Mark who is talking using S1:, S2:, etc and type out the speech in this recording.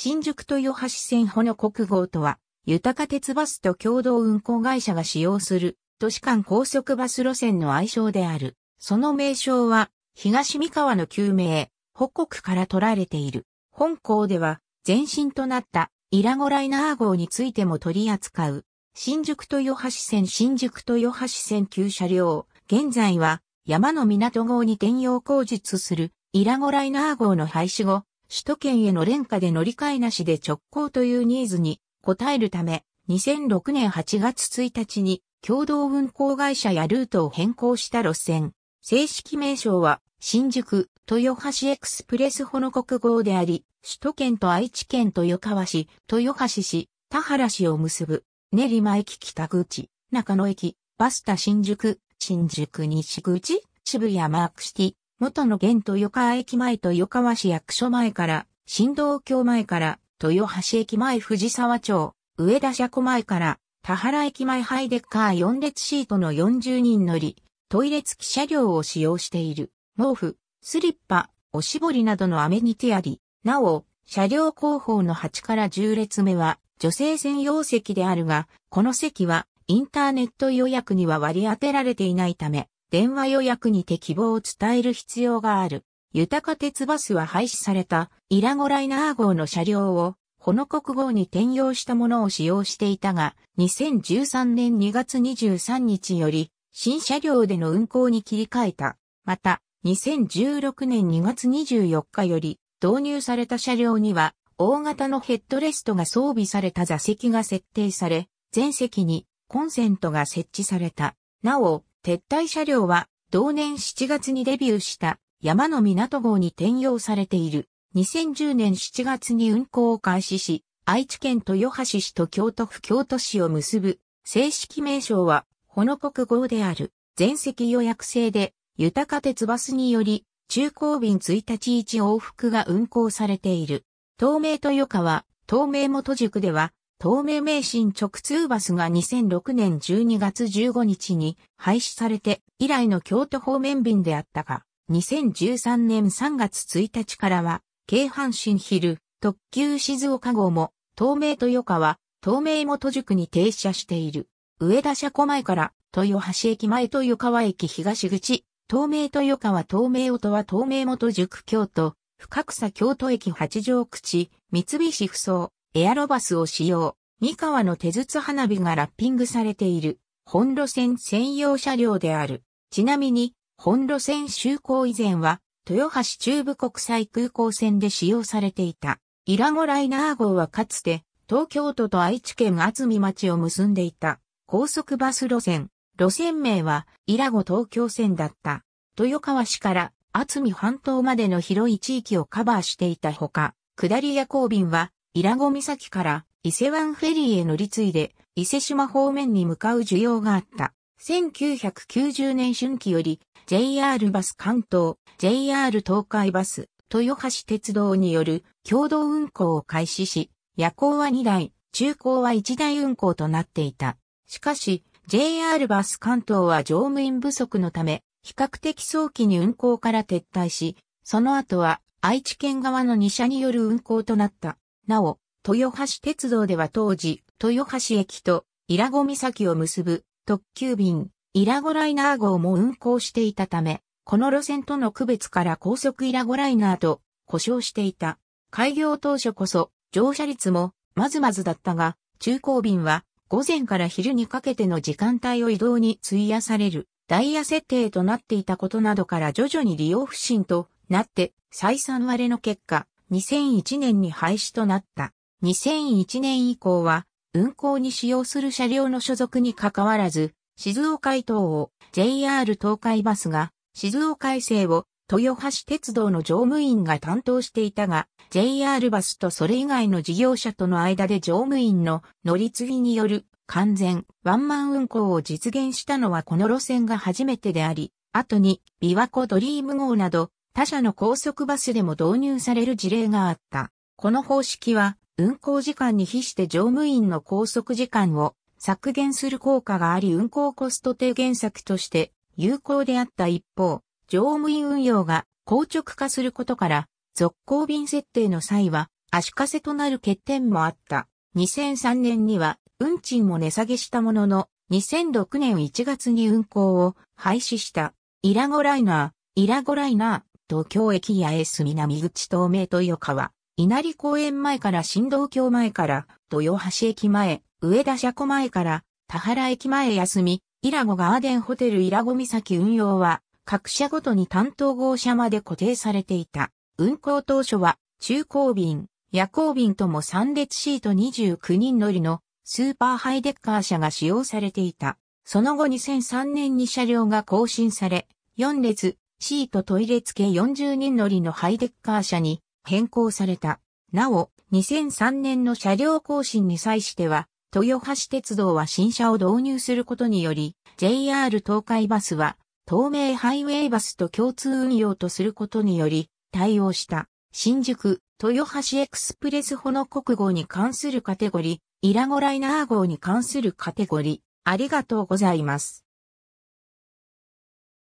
S1: 新宿豊橋線ほの国号とは、豊か鉄バスと共同運行会社が使用する都市間高速バス路線の愛称である。その名称は、東三河の旧名、北国から取られている。本校では、前身となったイラゴライナー号についても取り扱う。新宿豊橋線新宿豊橋線旧車両、現在は山の港号に転用工術するイラゴライナー号の廃止後、首都圏への廉価で乗り換えなしで直行というニーズに応えるため、2006年8月1日に共同運行会社やルートを変更した路線。正式名称は新宿豊橋エクスプレスホの国号であり、首都圏と愛知県豊川市、豊橋市、田原市を結ぶ練馬駅北口、中野駅、バスタ新宿、新宿西口、渋谷マークシティ、元の現豊川駅前豊川市役所前から、新道橋前から、豊橋駅前藤沢町、上田車庫前から、田原駅前ハイデッカー4列シートの40人乗り、トイレ付き車両を使用している、毛布、スリッパ、おしぼりなどのアメニティあり、なお、車両後方の8から10列目は、女性専用席であるが、この席は、インターネット予約には割り当てられていないため、電話予約にて希望を伝える必要がある。豊か鉄バスは廃止されたイラゴライナー号の車両をホノ国号に転用したものを使用していたが、2013年2月23日より新車両での運行に切り替えた。また、2016年2月24日より導入された車両には大型のヘッドレストが装備された座席が設定され、全席にコンセントが設置された。なお、撤退車両は同年7月にデビューした山の港号に転用されている。2010年7月に運行を開始し、愛知県豊橋市と京都府京都市を結ぶ正式名称はほの国号である。全席予約制で、豊か鉄バスにより、中高便1日1往復が運行されている。東名豊川、東名元宿では、東名名神直通バスが2006年12月15日に廃止されて以来の京都方面便であったが、2013年3月1日からは、京阪神昼、特急静岡号も、東名豊川、東名元宿に停車している。上田車庫前から、豊橋駅前豊川駅東口、東名豊川東名音は東名元宿京都、深草京都駅八条口、三菱不走。エアロバスを使用、三河の手筒花火がラッピングされている、本路線専用車両である。ちなみに、本路線就航以前は、豊橋中部国際空港線で使用されていた。イラゴライナー号はかつて、東京都と愛知県厚見町を結んでいた高速バス路線。路線名は、イラゴ東京線だった。豊川市から厚見半島までの広い地域をカバーしていたほか、下り夜行便は、伊良湖岬から伊勢湾フェリーへ乗り継いで伊勢島方面に向かう需要があった。1990年春季より JR バス関東、JR 東海バス、豊橋鉄道による共同運行を開始し、夜行は2台、中高は1台運行となっていた。しかし、JR バス関東は乗務員不足のため、比較的早期に運行から撤退し、その後は愛知県側の2社による運行となった。なお、豊橋鉄道では当時、豊橋駅と伊良湖岬を結ぶ特急便、伊良湖ライナー号も運行していたため、この路線との区別から高速伊良湖ライナーと呼称していた。開業当初こそ乗車率もまずまずだったが、中高便は午前から昼にかけての時間帯を移動に費やされるダイヤ設定となっていたことなどから徐々に利用不振となって再三割れの結果、2001年に廃止となった。2001年以降は、運行に使用する車両の所属に関わらず、静岡伊東を JR 東海バスが、静岡伊勢を豊橋鉄道の乗務員が担当していたが、JR バスとそれ以外の事業者との間で乗務員の乗り継ぎによる完全ワンマン運行を実現したのはこの路線が初めてであり、後に琵琶湖ドリーム号など他社の高速バスでも導入される事例があった。この方式は、運行時間に比して乗務員の拘束時間を削減する効果があり運行コスト低減策として有効であった一方、乗務員運用が硬直化することから、続行便設定の際は足かせとなる欠点もあった。2003年には運賃も値下げしたものの、2006年1月に運行を廃止した。イラゴライナー、イラゴライナー、東京駅八重洲南口東名豊川、稲荷公園前から新道橋前から、豊橋駅前、上田車庫前から、田原駅前休み、イラゴガーデンホテルイラゴ岬運用は、各社ごとに担当号車まで固定されていた。運行当初は、中高便、夜行便とも3列シート29人乗りの、スーパーハイデッカー車が使用されていた。その後2003年に車両が更新され、4列、シートトイレ付け40人乗りのハイデッカー車に変更された。なお、2003年の車両更新に際しては、豊橋鉄道は新車を導入することにより、JR 東海バスは、東名ハイウェイバスと共通運用とすることにより、対応した、新宿、豊橋エクスプレスホノ国号に関するカテゴリー、イラゴライナー号に関するカテゴリー、ありがとうございます。